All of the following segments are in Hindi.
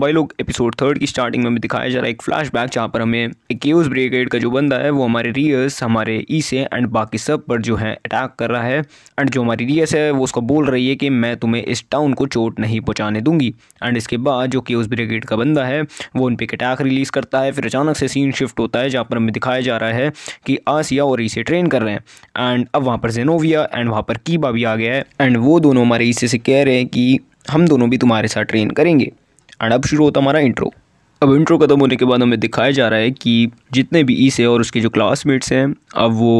भाई लोग एपिसोड थर्ड की स्टार्टिंग में भी दिखाया जा रहा है एक फ्लैश बैक जहाँ पर हमें एक केव्स ब्रिगेड का जो बंदा है वो हमारे रियस हमारे ईसे एंड बाकी सब पर जो है अटैक कर रहा है एंड जो हमारी रियस है वो उसको बोल रही है कि मैं तुम्हें इस टाउन को चोट नहीं पहुँचाने दूंगी एंड इसके बाद जो केव्स ब्रिगेड का बंदा है वो उन पर एक अटैक रिलीज़ करता है फिर अचानक से सीन शिफ्ट होता है जहाँ पर हमें दिखाया जा रहा है कि आसिया और ई ट्रेन कर रहे हैं एंड अब वहाँ पर जेनोविया एंड वहाँ पर कीबा भी आ गया है एंड वो दोनों हमारे ई से कह रहे हैं कि हम दोनों भी तुम्हारे साथ ट्रेन करेंगे एंड अब शुरू होता हमारा इंट्रो अब इंट्रो ख़त्म होने के बाद हमें दिखाया जा रहा है कि जितने भी ई e है और उसके जो क्लासमेट्स हैं अब वो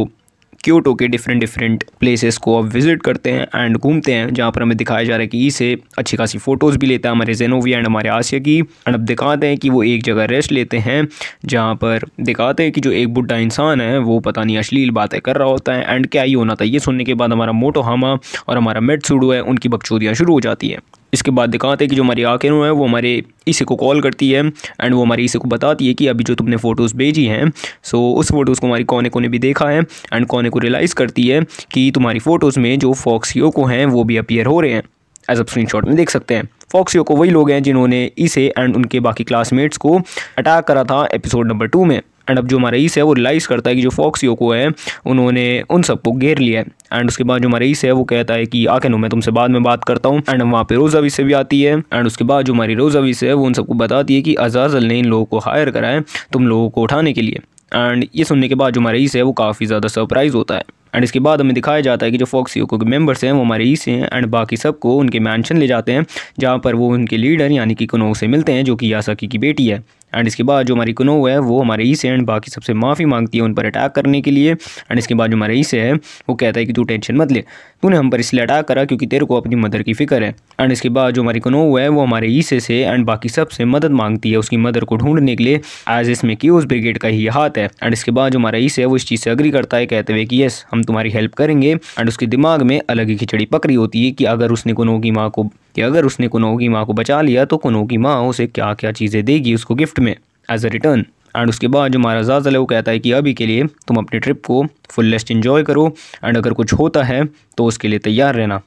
क्योटो के डिफरेंट डिफरेंट प्लेसेस को आप विजिट करते हैं एंड घूमते हैं जहाँ पर हमें दिखाया जा रहा है कि इसे अच्छी खासी फ़ोटोज़ भी लेता है हमारे जेनोविया एंड हमारे आसिया की एंड अब दिखाते हैं कि वो एक जगह रेस्ट लेते हैं जहाँ पर दिखाते हैं कि जो एक बुढ़ा इंसान है वो पता नहीं अश्लील बातें कर रहा होता है एंड क्या ही होना था ये सुनने के बाद हमारा मोटो हामा और हमारा मेटसूडो है उनकी बकचोदियाँ शुरू हो जाती है इसके बाद दिखाते हैं कि जो हमारी आखिर है वो हमारे इसे को कॉल करती है एंड वो हमारी इसे को बताती है कि अभी जो तुमने फ़ोटोज़ भेजी हैं सो उस फोटोज़ को हमारी कोने कोने भी देखा है एंड कोने अपने को रियलाइज़ करती है कि तुम्हारी फ़ोटोज़ में जो फॉक्स योको हैं वो भी अपीयर हो रहे हैं एज आप स्क्रीन में देख सकते हैं फॉक्स योको वही लोग हैं जिन्होंने इसे एंड उनके बाकी क्लासमेट्स को अटैक करा था एपिसोड नंबर टू में एंड अब जो हमारा ईस है वो रिलाइज़ करता है कि जो फॉक्स योको है उन्होंने उन सबको घेर लिया है एंड उसके बाद जो हमारा ईस है वो कहता है कि आके नो मैं तुमसे बाद में बात करता हूँ एंड वहाँ पे रोजावी से भी आती है एंड उसके बाद जो हमारी अवी से है वो उन सबको बताती है कि अजाजल ने इन लोगों को हायर करा है तुम लोगों को उठाने के लिए एंड ये सुनने के बाद जो मरीज़ है वो काफ़ी ज़्यादा सरप्राइज़ होता है एंड इसके बाद हमें दिखाया जाता है कि जो फॉक्स यूको के मेंबर्स हैं वो हमारे ई से हैं एंड बाकी सबको उनके मैंशन ले जाते हैं जहाँ पर वो उनके लीडर यानी कि कनो से मिलते हैं जो कि यासाकी की बेटी है एंड इसके बाद जो हमारी कनो है वो हमारे ई से एंड बाकी सबसे माफ़ी मांगती है उन पर अटैक करने के लिए एंड इसके बाद जो हमारे ई से है वो कहता है कि तू टेंशन मत ले तूने हम पर इसलिए अटैक करा क्योंकि तेरे को अपनी मदर की फ़िक्र है एंड इसके बाद जो हमारी कनो है वो हमारे ई से एंड बाकी सब से मदद मांगती है उसकी मदर को ढूंढने के लिए एज इसमें कि उस ब्रिगेड का ही हाथ है एंड इसके बाद जो हमारा ईस से है वो इस चीज़ से अग्री करता है कहते हुए कि यस हम हम तुम्हारी हेल्प करेंगे एंड उसके दिमाग में अलग ही खिचड़ी पकड़ी होती है कि अगर उसने कुनो की माँ को कि अगर उसने कुनो की माँ को बचा लिया तो कुनो की माँ उसे क्या क्या चीज़ें देगी उसको गिफ्ट में एज अ रिटर्न एंड उसके बाद जो हमारा जाजल है वो कहता है कि अभी के लिए तुम अपने ट्रिप को फुल लेस्ट इन्जॉय करो एंड अगर कुछ होता है तो उसके लिए तैयार रहना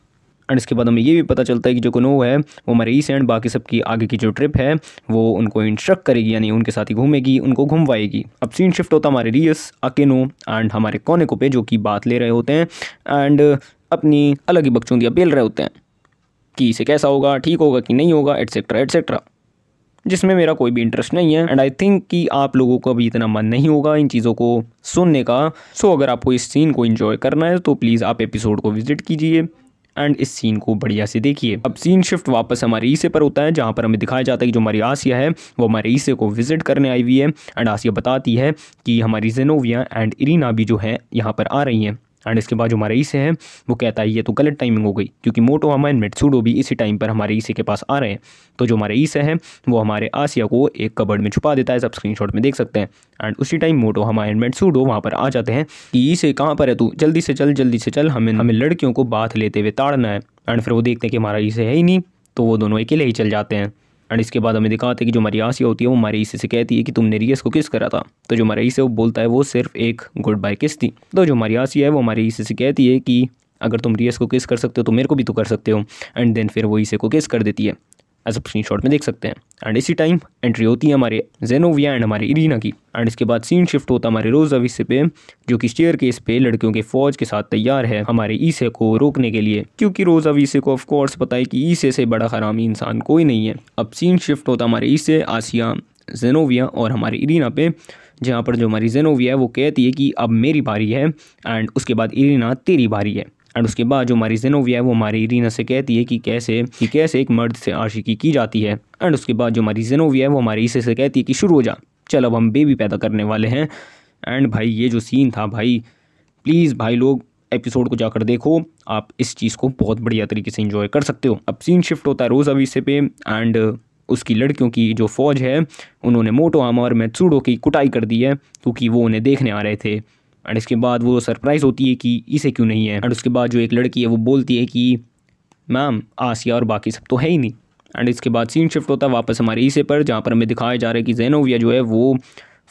एंड इसके बाद हमें ये भी पता चलता है कि जो कनो है वो हमारे ईस एंड बाकी सबकी आगे की जो ट्रिप है वो उनको इंस्ट्रक्ट करेगी यानी उनके साथ ही घूमेगी उनको घुमवाएगी अब सीन शिफ्ट होता हमारे रियस अकेनो एंड हमारे कोने को पे जो कि बात ले रहे होते हैं एंड अपनी अलग ही की बेल रहे होते हैं कि इसे कैसा होगा ठीक होगा कि नहीं होगा एट्सेट्रा एट्सेट्रा जिसमें मेरा कोई भी इंटरेस्ट नहीं है एंड आई थिंक कि आप लोगों का भी इतना मन नहीं होगा इन चीज़ों को सुनने का सो so, अगर आपको इस सीन को इन्जॉय करना है तो प्लीज़ आप एपिसोड को विज़िट कीजिए एंड इस सीन को बढ़िया से देखिए अब सीन शिफ्ट वापस हमारे ईसे पर होता है जहाँ पर हमें दिखाया जाता है कि जो हमारी आसिया है वो हमारे ईसे को विजिट करने आई हुई है एंड आसिया बताती है कि हमारी जेनोविया एंड इरीना भी जो है यहाँ पर आ रही हैं एंड इसके बाद जो हमारे ईसे हैं वो कहता है ये तो गलत टाइमिंग हो गई क्योंकि मोटोहामा एंड मेटसूडो भी इसी टाइम पर हमारे ईसे के पास आ रहे हैं तो जो हमारे ईसे हैं वो हमारे आसिया को एक कबर्ड में छुपा देता है सब स्क्रीन में देख सकते हैं एंड उसी टाइम मोटोहामा एंड मेटसूडो वहाँ पर आ जाते हैं कि ईसे कहाँ पर है तू जल्दी से चल जल्दी से चल हमें हमें लड़कियों को बात लेते हुए ताड़ना है एंड फिर वो देखते हैं कि हमारा ईसे है ही नहीं तो वो दोनों अकेले ही चल जाते हैं एंड इसके बाद हमें दिखाते हैं कि जो हमारी आसिया होती है वो हमारे ईसे से कहती है कि तुमने रियस को किस करा था तो जो हमारा है वो बोलता है वो सिर्फ एक गुड बाय किस थी तो जो हमारी आसिया है वो हमारे ईसे से कहती है कि अगर तुम रियस को किस कर सकते हो तो मेरे को भी तो कर सकते हो एंड देन फिर वो इसे को किस कर देती है एज आप स्क्रीन में देख सकते हैं एंड इसी टाइम एंट्री होती है हमारे जेनोविया एंड हमारे इरीना की एंड इसके बाद सीन शिफ्ट होता हमारे रोज अविसे पे जो कि स्टेयर केस पे लड़कियों के फौज के साथ तैयार है हमारे ईसे को रोकने के लिए क्योंकि रोज अविसे को ऑफकोर्स पता है कि ईसे से बड़ा हरामी इंसान कोई नहीं है अब सीन शिफ्ट होता हमारे ईसे आसिया जेनोविया और हमारे इरीना पे जहाँ पर जो हमारी जेनोविया है वो कहती है कि अब मेरी बारी है एंड उसके बाद इरीना तेरी बारी है एंड उसके बाद जो हमारी जेनोविया है वो हमारी इरीना से कहती है कि कैसे कि कैसे एक मर्द से आशिकी की जाती है एंड उसके बाद जो हमारी जेनोविया है वो हमारी इसे से कहती है कि शुरू हो जा चल अब हम बेबी पैदा करने वाले हैं एंड भाई ये जो सीन था भाई प्लीज़ भाई लोग एपिसोड को जाकर देखो आप इस चीज़ को बहुत बढ़िया तरीके से इंजॉय कर सकते हो अब सीन शिफ्ट होता है रोज़ अवीसे पे एंड उसकी लड़कियों की जो फ़ौज है उन्होंने मोटो आमा और मैथसूडो की कुटाई कर दी है क्योंकि वो उन्हें देखने आ रहे थे एंड इसके बाद वो सरप्राइज़ होती है कि इसे क्यों नहीं है एंड उसके बाद जो एक लड़की है वो बोलती है कि मैम आसिया और बाकी सब तो है ही नहीं एंड इसके बाद सीन शिफ्ट होता है वापस हमारे ईसे पर जहाँ पर हमें दिखाया जा रहा है कि जैनोविया जो है वो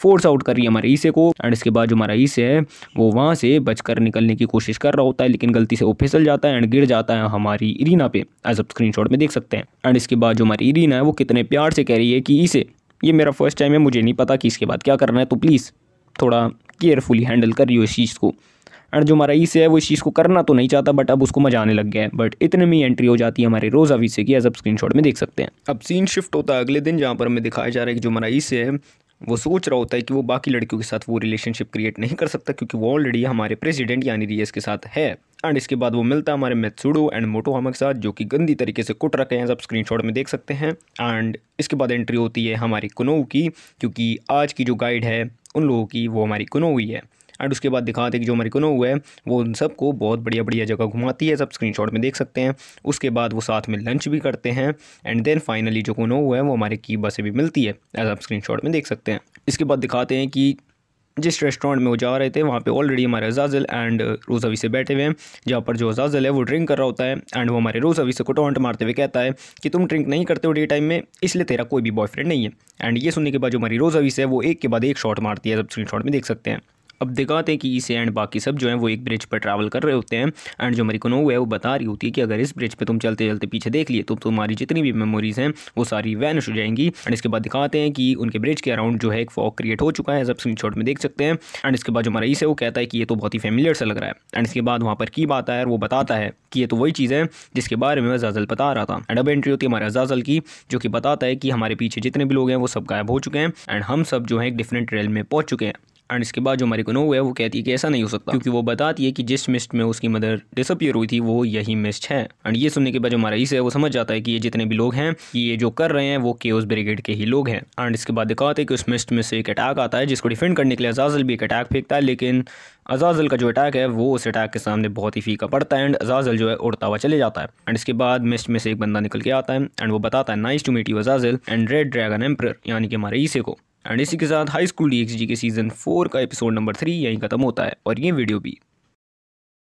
फोर्स आउट कर रही है हमारे ईसे को एंड इसके बाद जो हमारा ईसे है वो वहाँ से बचकर निकलने की कोशिश कर रहा होता है लेकिन गलती से वो फिसल जाता है एंड गिर जाता है हमारी इरीना पे एज आप स्क्रीनशॉट में देख सकते हैं एंड इसके बाद जो हमारी इरीना है वो कितने प्यार से कह रही है कि ईसे ये मेरा फर्स्ट टाइम है मुझे नहीं पता कि इसके बाद क्या करना है तो प्लीज़ थोड़ा केयरफुली हैंडल कर रही हो इस चीज़ को एंड जो हमारा ईसे है वो इस चीज़ को करना तो नहीं चाहता बट अब उसको मजा आने लग गया है बट इतने में एंट्री हो जाती है हमारे रोज़ा वीसे की एज अब शॉट में देख सकते हैं अब सीन शिफ्ट होता है अगले दिन जहाँ पर हमें दिखाया जा रहा है कि जो हमारा ईसे से है वो सोच रहा होता है कि वो बाकी लड़कियों के साथ वो रिलेशनशिप क्रिएट नहीं कर सकता क्योंकि वो ऑलरेडी हमारे प्रेसिडेंट यानी रियस के साथ है एंड इसके बाद वो मिलता है हमारे मैथसुडो एंड मोटोहामा के साथ जो कि गंदी तरीके से कुट रखे हैं सब स्क्रीनशॉट में देख सकते हैं एंड इसके बाद एंट्री होती है हमारी कनो की क्योंकि आज की जो गाइड है उन लोगों की वो हमारी कुनो हुई है एंड उसके बाद दिखाते हैं कि जो हमारी कुनो हुआ है वो उन सबको बहुत बढ़िया बढ़िया जगह घुमाती है सब स्क्रीनशॉट में देख सकते हैं उसके बाद वो साथ में लंच भी करते हैं एंड देन फाइनली जो कुनो हुआ है वो हमारे कीबा से भी मिलती है एज आप स्क्रीन में देख सकते हैं इसके बाद दिखाते हैं कि जिस रेस्टोरेंट में वो जा रहे थे वहाँ पे ऑलरेडी हमारे अजाजल एंड रोज़ अवी से बैठे हुए हैं जहाँ पर जो अजाजल है वो ड्रिंक कर रहा होता है एंड वो हमारे रोज़ अवी से को टॉन्ट मारते हुए कहता है कि तुम ड्रिंक नहीं करते हो डे टाइम में इसलिए तेरा कोई भी बॉयफ्रेंड नहीं है एंड ये सुनने के बाद जो हमारी रोज़ अवी से है वो एक के बाद एक शॉट मारती है सब स्क्रीन शॉट में देख सकते हैं अब दिखाते हैं कि इसे एंड बाकी सब जो है वो एक ब्रिज पर ट्रैवल कर रहे होते हैं एंड जो कनोव है वो बता रही होती है कि अगर इस ब्रिज पर तुम चलते चलते पीछे देख लिए तो तुम्हारी जितनी भी मेमोरीज हैं वो सारी वैनिश हो जाएंगी एंड इसके बाद दिखाते हैं कि उनके ब्रिज के अराउंड जो है एक फॉक क्रिएट हो चुका है सब स्क्रीन में देख सकते हैं एंड इसके बाद जो हमारा इसे वो कहता है कि ये तो बहुत ही फेमिलियर सा लग रहा है एंड इसके बाद वहाँ पर की बात है वो बताता है कि ये तो वही चीज़ है जिसके बारे में अजाजल बता रहा था एंड अब एंट्री होती है हमारे अजाजल की जो कि बताता है कि हमारे पीछे जितने भी लोग हैं वो सब गायब हो चुके हैं एंड हम सब जो है एक डिफरेंट रेल में पहुंच चुके हैं एंड इसके बाद जो हमारी कनो है वो कहती है कि ऐसा नहीं हो सकता क्योंकि वो बताती है कि जिस मिस्ट में उसकी मदर डिसअपियर हुई थी वो यही मिस्ट है एंड ये सुनने के बाद जो हमारा ईस है वो समझ जाता है कि ये जितने भी लोग हैं कि ये जो कर रहे हैं वो के ब्रिगेड के ही लोग हैं एंड इसके बाद दिखाते हैं कि उस मिस्ट में से एक अटैक आता है जिसको डिफेंड करने के लिए अजाजल भी एक अटैक फेंकता है लेकिन अजाजल का जो अटैक है वो उस अटैक के सामने बहुत ही फीका पड़ता है एंड अजाजल जो है उड़ता हुआ चले जाता है एंड इसके बाद मिस्ट में से एक बंदा निकल के आता है एंड वो बताता है nice to meet you Azazel and red dragon emperor यानी कि हमारे ईसे को एंड इसी के साथ हाई स्कूल डी के सीज़न फोर का एपिसोड नंबर थ्री यहीं ख़त्म होता है और ये वीडियो भी